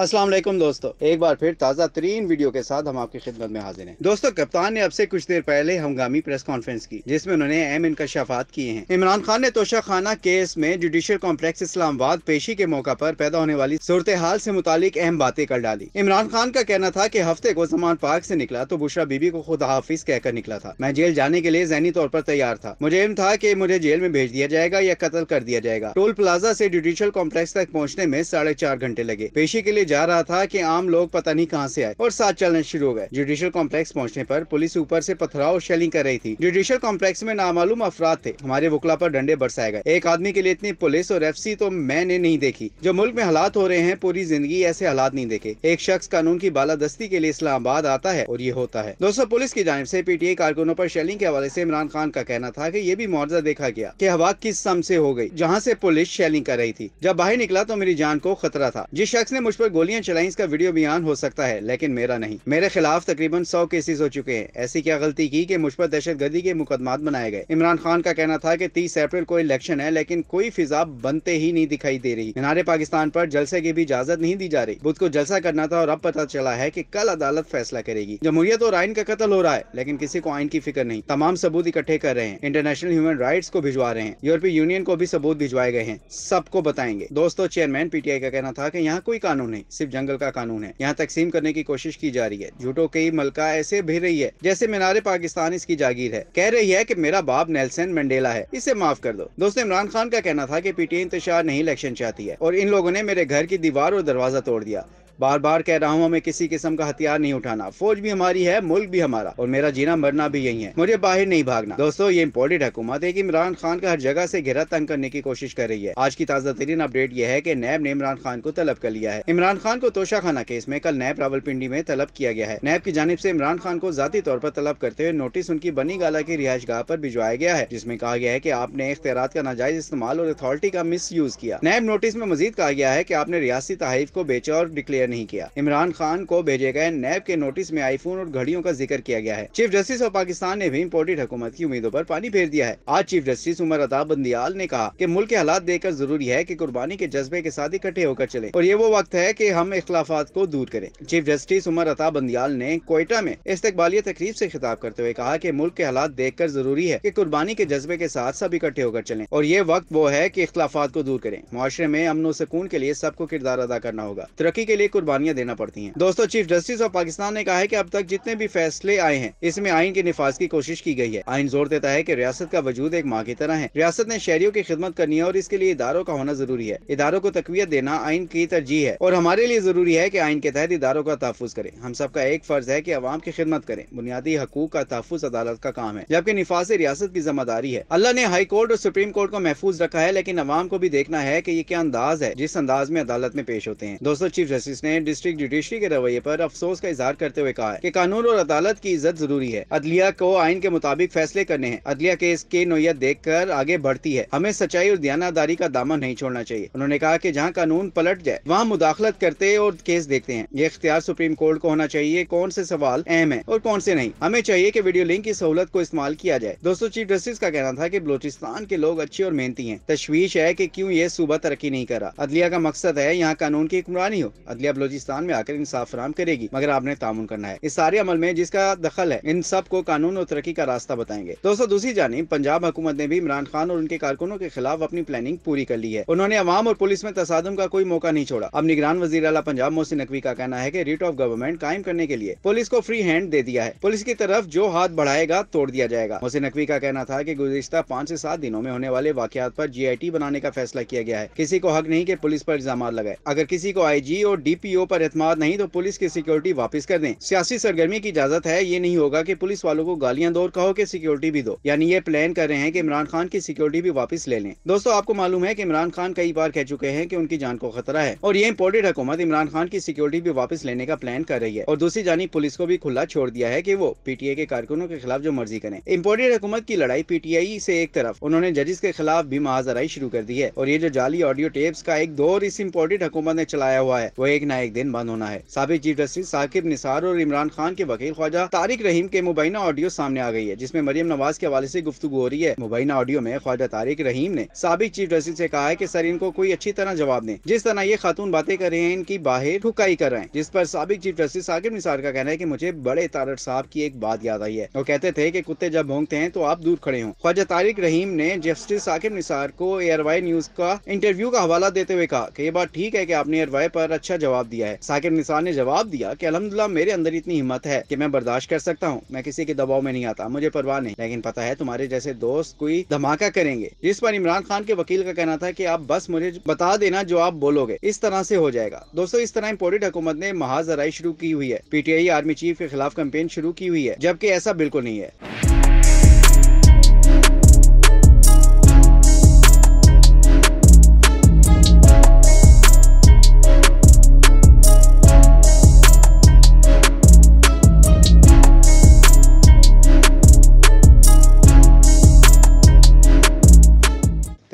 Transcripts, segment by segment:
असलम दोस्तों एक बार फिर ताज़ा तरीन वीडियो के साथ हम आपकी खिदमत में हाजिर हैं दोस्तों कप्तान ने अब से कुछ देर पहले हंगामी प्रेस कॉन्फ्रेंस की जिसमें उन्होंने अहम इनकशाफात किए हैं इमरान खान ने तोशा खाना केस में जुडिशियल कॉम्प्लेक्स इस्लामाबाद पेशी के मौका पर पैदा होने वाली सूरत हाल से मुतालिक अहम बातें कर डाली इमरान खान का कहना था की हफ्ते को जमान पार्क ऐसी निकला तो बुशरा बीबी को खुद हाफिज कहकर निकला था मैं जेल जाने के लिए जहनी तौर पर तैयार था मुझे इम था की मुझे जेल में भेज दिया जाएगा या कत्ल कर दिया जाएगा टोल प्लाजा ऐसी जुडिशियल कॉम्प्लेक्स तक पहुँचने में साढ़े चार घंटे लगे पेशी के लिए जा रहा था कि आम लोग पता नहीं कहां से आए और साथ चलने शुरू हो गए जुडिशियल कॉम्प्लेक्स पहुंचने पर पुलिस ऊपर से पथराव और शेलिंग कर रही थी जुडिशियल कॉम्प्लेक्स में नामालूम अफराद थे हमारे वकला पर डंडे बरसाए गए एक आदमी के लिए इतनी पुलिस और एफ तो मैंने नहीं देखी जो मुल्क में हालात हो रहे हैं पूरी जिंदगी ऐसे हालात नहीं देखे एक शख्स कानून की बालादस्ती के लिए इस्लामाबाद आता है और ये होता है दोस्तों पुलिस की जानव ऐसी पीटीए कारकुनों आरोप शेलिंग के हवाले ऐसी इमरान खान का कहना था की ये भी मुआवजा देखा गया की हवा किस सम ऐसी हो गई जहाँ ऐसी पुलिस शेलिंग कर रही थी जब बाहर निकला तो मेरी जान को खतरा था जिस शख्स ने मुझ पर गोलियां चलाई इसका वीडियो बयान हो सकता है लेकिन मेरा नहीं मेरे खिलाफ तकरीबन सौ केसेज हो चुके हैं ऐसी क्या गलती की कि मुझ पर दहशत गर्दी के मुकदमात बनाए गए इमरान खान का कहना था कि तीस अप्रैल को इलेक्शन है लेकिन कोई फिजा बनते ही नहीं दिखाई दे रही मीनारे पाकिस्तान पर जलसे की भी इजाजत नहीं दी जा रही बुद्ध को जलसा करना था और अब पता चला है की कल अदालत फैसला करेगी जमहूरियत और आइन का कतल हो रहा है लेकिन किसी को आइन की फिक्र नहीं तमाम सबूत इकट्ठे कर रहे हैं इंटरनेशनल ह्यूमन राइट को भिजवा रहे हैं यूरोपीय यूनियन को भी सबूत भिजवाए गए हैं सबको बताएंगे दोस्तों चेयरमैन पीटीआई का कहना था की यहाँ कोई कानून है नहीं सिर्फ जंगल का कानून है यहाँ तकसीम करने की कोशिश की जा रही है झूठो कई मलका ऐसे भी रही है जैसे मीनारे पाकिस्तान इसकी जागीर है कह रही है की मेरा बाप नेल्सन मंडेला है इसे माफ कर दो दोस्तों इमरान खान का कहना था की पीटीए इंतजार नहीं इलेक्शन चाहती है और इन लोगों ने मेरे घर की दीवार और दरवाजा तोड़ दिया बार बार कह रहा हूँ हमें किसी किस्म का हथियार नहीं उठाना फौज भी हमारी है मुल्क भी हमारा और मेरा जीना मरना भी यही है मुझे बाहर नहीं भागना दोस्तों ये इम्पोर्टेंट हुकूमत है की इमरान खान का हर जगह ऐसी घेरा तंग करने की कोशिश कर रही है आज की ताज़ा तरीन अपडेट यह है की नैब ने इमरान खान को तलब कर लिया है इमरान खान को तोशाखाना केस में कल नैब रावलपिंडी में तलब किया गया है नैब की जानब ऐसी इमरान खान को जाती तौर पर तलब करते हुए नोटिस उनकी बनी गाला की रिहाइश गाह पर भिजवाया गया है जिसमें कहा गया है की आपने इख्तियार का नाजायज इस्तेमाल और अथॉरिटी का मिस यूज किया नैब नोटिस में मजीद कहा गया है की आपने रियासी तहरीफ को बेचा और डिक्लेयर नहीं किया इमरान खान को भेजे गए नैब के नोटिस में आईफोन और घड़ियों का जिक्र किया गया है चीफ जस्टिस ऑफ पाकिस्तान ने भी इम्पोर्टेड हुकूमत की उम्मीदों आरोप पानी फेर दिया है आज चीफ जस्टिस उमर अता बंदियाल ने कहा की मुल्क के हालात देखकर जरूरी है की कुर्बानी के जज्बे के साथ इकट्ठे होकर चले और ये वो वक्त है की हम इख्लाफा को दूर करें चीफ जस्टिस उमर अता बंदियाल ने कोयटा में इस्तेबालिया तकरीब ऐसी खिताब करते हुए कहा की मुल्क के हालात देख कर जरूरी है की कुर्बानी के जज्बे के साथ सब इकट्ठे होकर चले और ये वक्त वो है की इख्लाफा को दूर करें माशरे में अमनो सकून के लिए सबको किरदार अदा करना होगा तरक्की के लिए कुर्बानियां देना पड़ती हैं दोस्तों चीफ जस्टिस ऑफ पाकिस्तान ने कहा है कि अब तक जितने भी फैसले आए हैं इसमें आइन के निफाज की कोशिश की गई है आइन जोर देता है कि रियासत का वजूद एक माँ की तरह है रियासत ने शहरियों की खिदमत करनी है और इसके लिए इदारों का होना जरूरी है इदारों को तकवीत देना आइन की तरजीह है और हमारे लिए जरूरी है की आइन के तहत इदारों का तहफुज करें हम सबका एक फर्ज है की आवाम की खिदमत करें बुनियादी हकूक का तहफुज अदालत का काम है जबकि निफाज रियासत की जिम्मेदारी है अल्लाह ने हाई कोर्ट और सुप्रीम कोर्ट को महफूज रखा है लेकिन आवाम को भी देखना है की ये क्या अंदाज है जिस अंदाज में अदालत में पेश होते हैं दोस्तों चीफ जस्टिस ने ने डिस्ट्रिक्ट जुडिशरी के रवैये पर अफसोस का इजहार करते हुए कहा है कि कानून और अदालत की इज्जत जरूरी है अदलिया को आइन के मुताबिक फैसले करने हैं अदलिया केस के नोयत देख कर आगे बढ़ती है हमें सच्चाई और दयानादारी का दामन नहीं छोड़ना चाहिए उन्होंने कहा की जहाँ कानून पलट जाए वहाँ मुदाखलत करते और केस देखते हैं ये इख्तियार सुप्रीम कोर्ट को होना चाहिए कौन से सवाल अहम है और कौन से नहीं हमें चाहिए की वीडियो लिंक की सहूलत को इस्तेमाल किया जाए दोस्तों चीफ जस्टिस का कहना था की बलोचिस्तान के लोग अच्छे और मेहनती है तशवीश है की क्यूँ ये सूबा तरक्की नहीं करा अदलिया का मकसद है यहाँ कानून की हुक्मरानी हो अदलिया ये बलोचिस्तान में आकर इंसाफ फराम करेगी मगर आपने तान करना है इस सारे अमल में जिसका दखल है इन सब को कानून और तरक्की का रास्ता बताएंगे दोस्तों दूसरी जानी पंजाब हुकूमत ने भी इमरान खान और उनके कारकुनों के खिलाफ अपनी प्लानिंग पूरी कर ली है उन्होंने अवाम और पुलिस में तसादम का कोई मौका नहीं छोड़ा अब निगरान वजी अला पंजाब मोहसिन नकवी का कहना है की रिट ऑफ गवर्नमेंट कायम करने के लिए पुलिस को फ्री हैंड दे दिया है पुलिस की तरफ जो हाथ बढ़ाएगा तोड़ दिया जाएगा मोहसिन नकवी का कहना था की गुजशत पाँच ऐसी सात दिनों में होने वाले वाकत आरोप जी आई टी बनाने का फैसला किया गया है किसी को हक नहीं की पुलिस आरोप इल्जाम लगाए अगर किसी को आई जी और डी डीपीओ पर एतमाद नहीं तो पुलिस की सिक्योरिटी वापस कर दें सियासी सरगर्मी की इजाजत है ये नहीं होगा कि पुलिस वालों को गालियां दो और कहो कि सिक्योरिटी भी दो यानी ये प्लान कर रहे हैं कि इमरान खान की सिक्योरिटी भी वापस ले लें दोस्तों आपको मालूम है की इमरान खान कई बार कह चुके हैं की उनकी जान को खतरा है और ये इम्पोर्टेड हुकूमत इमरान खान की सिक्योरिटी भी वापस लेने का प्लान कर रही है और दूसरी जानी पुलिस को भी खुला छोड़ दिया है की वो पीटीए के कारकुनों के खिलाफ जो मर्जी करें इम्पोर्टेड हुकूमत की लड़ाई पीटीआई से एक तरफ उन्होंने जजेस के खिलाफ भी महाजराई शुरू कर दी है और ये जो जाली ऑडियो टेप्स का एक दौर इस इम्पोर्टेड हुकूमत ने चलाया हुआ है वो एक ना एक दिन बंद होना है सबक चीफ जस्टिस साकिब निसार और इमरान खान के वकील ख्वाजा तारिक रहीम के मुबैना ऑडियो सामने आ गई है जिसमे मरियम नवाज के हवाले ऐसी गुफ्तु हो रही है मुबैना ऑडियो में ख्वाजा तारिक रहीम ने सबक चीफ जस्टिस ऐसी कहा है की सर इनको कोई अच्छी तरह जवाब दे जिस तरह ये खातून बातें कर रहे हैं इनकी बाहर ठुकाई कर रहे हैं जिस पर सबक चीफ जस्टिस साकिब निसार का कहना है की मुझे बड़े तारट साहब की एक बात याद आई है वो कहते थे की कुत्ते जब भोंगते हैं तो आप दूर खड़े हो ख्वाजा तारिक रहीम ने जस्टिस साकिब निसार को एयरवाई न्यूज का इंटरव्यू का हवाला देते हुए कहा की ये बात ठीक है की आपने एयरवाई आरोप अच्छा जवाब जवाब दिया है साकिब निसार ने जवाब दिया की अलहमदुल्ला मेरे अंदर इतनी हिम्मत है की मैं बर्दाश्त कर सकता हूँ मैं किसी के दबाव में नहीं आता मुझे परवाह नहीं लेकिन पता है तुम्हारे जैसे दोस्त कोई धमाका करेंगे जिस पर इमरान खान के वकील का कहना था की आप बस मुझे बता देना जो आप बोलोगे इस तरह से हो जाएगा दोस्तों इस तरह इम्पोर्टेड हुकूमत ने महाजराई शुरू की हुई है पीटीआई आर्मी चीफ के खिलाफ कैंपेन शुरू की हुई है जबकि ऐसा बिल्कुल नहीं है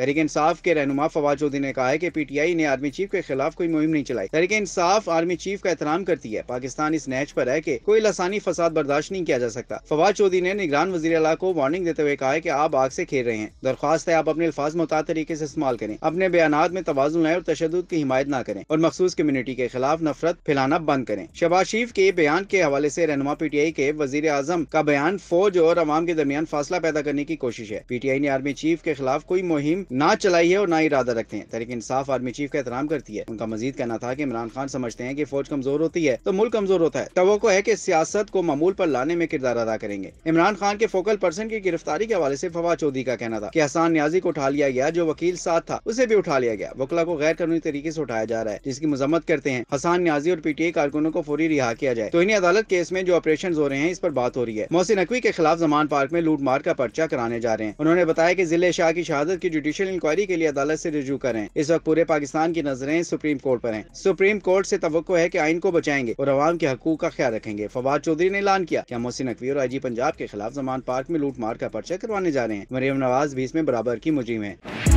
तहरीक इंसाफ के रहनुमा फवाद चौधरी ने कहा है की पी टी आई ने आर्मी चीफ के खिलाफ कोई मुहिम नहीं चलाई तहरीक इंसाफ आर्मी चीफ का एहतराम करती है पाकिस्तान इस नहज पर है की कोई लसानी फसाद बर्दाश्त नहीं किया जा सकता फवाद चौधरी ने निगरान वजी अला को वार्निंग देते हुए कहा है की आप आग ऐसी खेल रहे हैं दरख्वास्त है आप अपने अल्फाज मुताद तरीके ऐसी इस्तेमाल करें अपने बयान में तोजुन लाए और तशद की हिमायत न करें और मखसूस कम्यूनिटी के खिलाफ नफरत फैलाना बंद करें शबाज शरीफ के बयान के हवाले ऐसी रहनुमा पी टी आई के वजीर आजम का बयान फौज और आवाम के दरमियान फासला पैदा करने की कोशिश है पी टी आई ने आर्मी चीफ के खिलाफ कोई मुहिम ना चलाई है और ना इरादा रखते हैं तहरीक इंसाफ आर्मी चीफ का एहतराम करती है उनका मजीद कहना था की इमरान खान समझते हैं की फौज कमजोर होती है तो मुल्क कमजोर होता है तो है की सियासत को मामूल आरोप लाने में किरदार अदा करेंगे इमरान खान के फोकल पर्सन की गिरफ्तारी के हवाले ऐसी फवाद चौधरी का कहना था की हसान न्याजी को उठा लिया गया जो वकील साथ था उसे भी उठा लिया गया वकला को गैर कानूनी तरीके ऐसी उठाया जा रहा है जिसकी मजम्मत करते हैं हसान न्याजी और पीटीए कारकुनों को फौरी रिहा किया जाए तो इन्हें अदालत केस में जो ऑपरेशन हो रहे हैं इस पर बात हो रही है मोहसिन नकवी के खिलाफ जमान पार्क में लूट मार का पर्चा कराने जा रहे हैं उन्होंने बताया की जिले शाह की शहादत की जुडिशियल जुडिशियल इंक्वायरी के लिए अदालत से रजू करें इस वक्त पूरे पाकिस्तान की नजरें सुप्रीम कोर्ट पर हैं सुप्रीम कोर्ट से तो है कि आइन को बचाएंगे और आवाम के हकूक का ख्याल रखेंगे फवाद चौधरी ने ऐलान किया क्या मोहसिन नकवी और आई पंजाब के खिलाफ जमान पार्क में लूट मार का पर्चा करवाने जा रहे हैं मरियम नवाज भी इसमें बराबर की मुजिम है